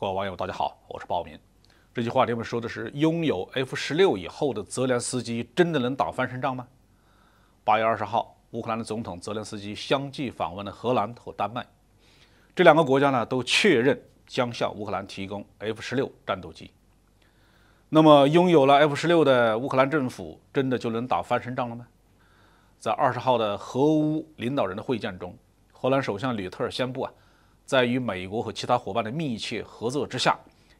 各位网友，大家好，我是鲍民。这句话里面说的是，拥有 F 十六以后的泽连斯基真的能打翻身仗吗？八月二十号，乌克兰的总统泽连斯基相继访问了荷兰和丹麦，这两个国家呢都确认将向乌克兰提供 F 十六战斗机。那么，拥有了 F 十六的乌克兰政府真的就能打翻身仗了吗？在二十号的核乌领导人的会见中，荷兰首相吕特尔宣布啊。在与美国和其他伙伴的密切合作之下，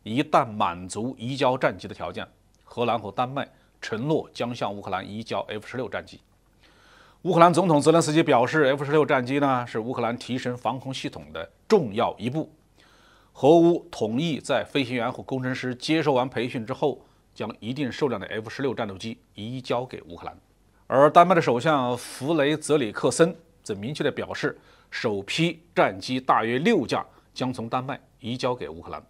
一旦满足移交战机的条件，荷兰和丹麦承诺将向乌克兰移交 F 十六战机。乌克兰总统泽连斯基表示，F 十六战机呢是乌克兰提升防空系统的重要一步。俄乌同意在飞行员和工程师接受完培训之后，将一定数量的 F 十六战斗机移交给乌克兰。而丹麦的首相弗雷泽里克森则明确地表示。首批战机大约六架将从丹麦移交给乌克兰，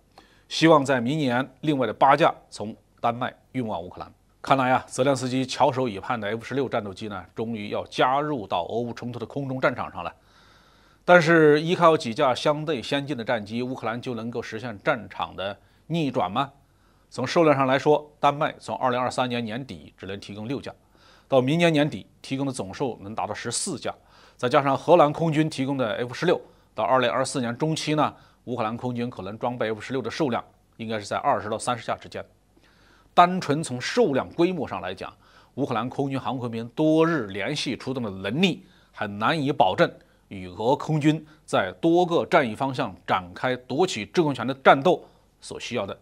希望在明年另外的八架从丹麦运往乌克兰。看来呀，泽连斯基翘首以盼的 F-16 战斗机呢，终于要加入到俄乌冲突的空中战场上了。但是，依靠几架相对先进的战机，乌克兰就能够实现战场的逆转吗？从数量上来说，丹麦从2023年年底只能提供六架，到明年年底提供的总数能达到十四架。再加上荷兰空军提供的 F 十六，到二零二四年中期呢，乌克兰空军可能装备 F 十六的数量应该是在二十到三十架之间。单纯从数量规模上来讲，乌克兰空军航空兵多日连续出动的能力还难以保证与俄空军在多个战役方向展开夺取制空权的战斗所需要的。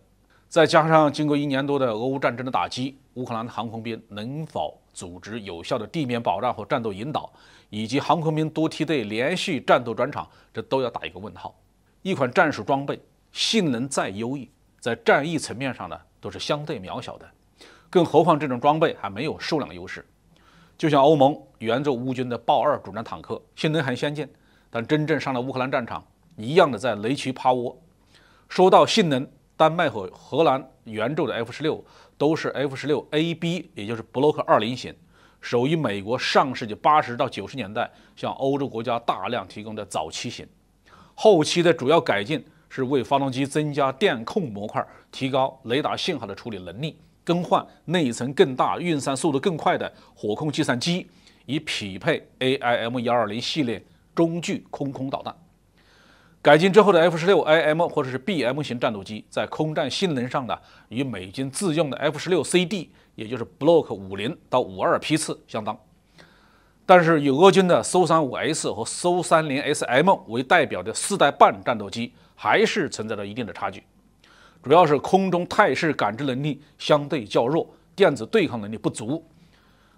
再加上经过一年多的俄乌战争的打击，乌克兰的航空兵能否？组织有效的地面保障和战斗引导，以及航空兵多梯队连续战斗转场，这都要打一个问号。一款战术装备性能再优异，在战役层面上呢，都是相对渺小的，更何况这种装备还没有数量优势。就像欧盟援助乌军的豹二主战坦克，性能很先进，但真正上了乌克兰战场，一样的在雷区趴窝。说到性能，丹麦和荷兰。圆柱的 F 十六都是 F 十六 AB，也就是 Block 二零型，属于美国上世纪八十到九十年代向欧洲国家大量提供的早期型。后期的主要改进是为发动机增加电控模块，提高雷达信号的处理能力，更换内存更大、运算速度更快的火控计算机，以匹配 AIM 幺二零系列中距空空导弹。改进之后的 F-16IM 或者是 BM 型战斗机，在空战性能上呢，与美军自用的 F-16CD，也就是 Block 五零到五二批次相当，但是以俄军的苏三五 S 和苏三零 SM 为代表的四代半战斗机，还是存在着一定的差距，主要是空中态势感知能力相对较弱，电子对抗能力不足，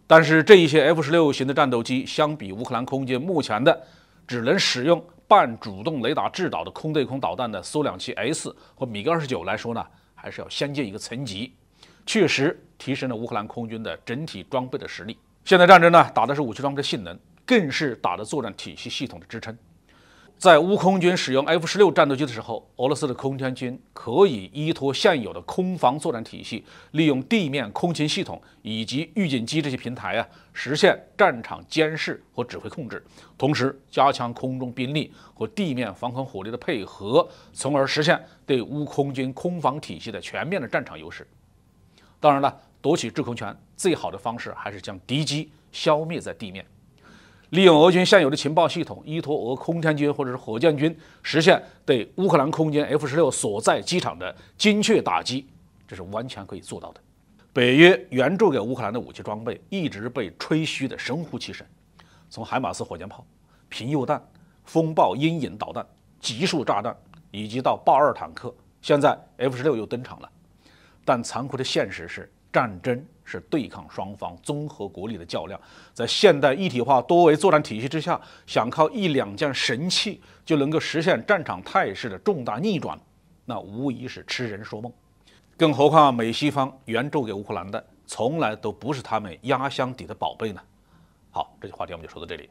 但是这一些 F-16 型的战斗机相比乌克兰空军目前的，只能使用。半主动雷达制导的空对空导弹的苏两七 s 和米格 -29 来说呢，还是要先进一个层级，确实提升了乌克兰空军的整体装备的实力。现在战争呢，打的是武器装备性能，更是打的作战体系系统的支撑。在乌空军使用 F-16 战斗机的时候，俄罗斯的空天军可以依托现有的空防作战体系，利用地面空勤系统以及预警机这些平台啊，实现战场监视和指挥控制，同时加强空中兵力和地面防空火力的配合，从而实现对乌空军空防体系的全面的战场优势。当然了，夺取制空权最好的方式还是将敌机消灭在地面。利用俄军现有的情报系统，依托俄空天军或者是火箭军，实现对乌克兰空间 F-16 所在机场的精确打击，这是完全可以做到的。北约援助给乌克兰的武器装备一直被吹嘘的神乎其神，从海马斯火箭炮、平铀弹、风暴阴影导弹、集束炸弹，以及到豹二坦克，现在 F-16 又登场了。但残酷的现实是，战争。是对抗双方综合国力的较量，在现代一体化多维作战体系之下，想靠一两件神器就能够实现战场态势的重大逆转，那无疑是痴人说梦。更何况，美西方援助给乌克兰的，从来都不是他们压箱底的宝贝呢。好，这期话题我们就说到这里。